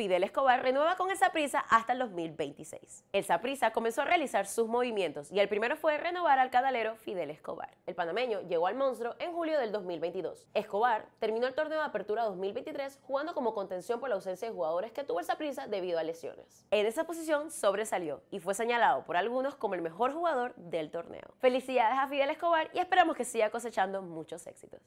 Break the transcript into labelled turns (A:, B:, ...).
A: Fidel Escobar renueva con el prisa hasta el 2026. El Saprisa comenzó a realizar sus movimientos y el primero fue renovar al cadalero Fidel Escobar. El panameño llegó al monstruo en julio del 2022. Escobar terminó el torneo de apertura 2023 jugando como contención por la ausencia de jugadores que tuvo el zaprisa debido a lesiones. En esa posición sobresalió y fue señalado por algunos como el mejor jugador del torneo. Felicidades a Fidel Escobar y esperamos que siga cosechando muchos éxitos.